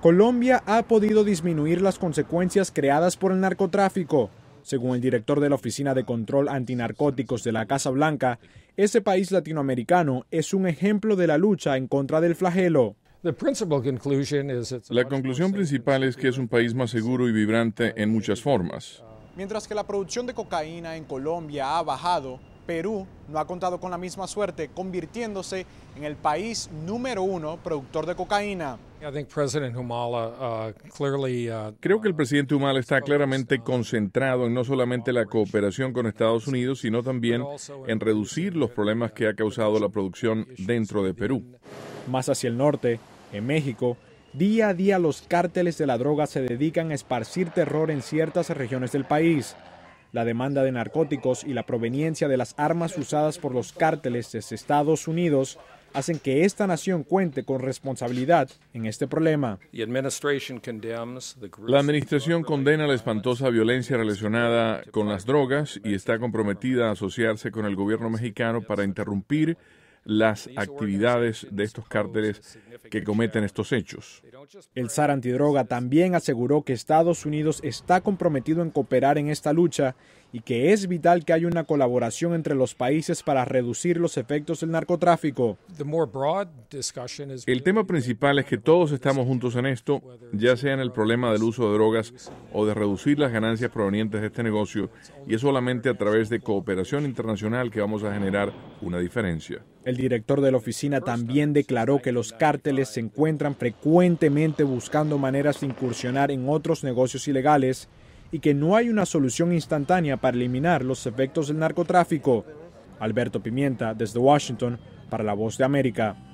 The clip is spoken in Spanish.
Colombia ha podido disminuir las consecuencias creadas por el narcotráfico. Según el director de la Oficina de Control Antinarcóticos de la Casa Blanca, ese país latinoamericano es un ejemplo de la lucha en contra del flagelo. La conclusión principal es que es un país más seguro y vibrante en muchas formas. Mientras que la producción de cocaína en Colombia ha bajado, Perú no ha contado con la misma suerte, convirtiéndose en el país número uno productor de cocaína. Uh, uh, Creo que el presidente Humala está claramente concentrado en no solamente la cooperación con Estados Unidos, sino también en reducir los problemas que ha causado la producción dentro de Perú. Más hacia el norte, en México, día a día los cárteles de la droga se dedican a esparcir terror en ciertas regiones del país la demanda de narcóticos y la proveniencia de las armas usadas por los cárteles de Estados Unidos hacen que esta nación cuente con responsabilidad en este problema. La administración condena la espantosa violencia relacionada con las drogas y está comprometida a asociarse con el gobierno mexicano para interrumpir las actividades de estos cárteles que cometen estos hechos. El SAR antidroga también aseguró que Estados Unidos está comprometido en cooperar en esta lucha y que es vital que haya una colaboración entre los países para reducir los efectos del narcotráfico. El tema principal es que todos estamos juntos en esto, ya sea en el problema del uso de drogas o de reducir las ganancias provenientes de este negocio, y es solamente a través de cooperación internacional que vamos a generar una diferencia. El director de la oficina también declaró que los cárteles se encuentran frecuentemente buscando maneras de incursionar en otros negocios ilegales y que no hay una solución instantánea para eliminar los efectos del narcotráfico. Alberto Pimienta, desde Washington, para La Voz de América.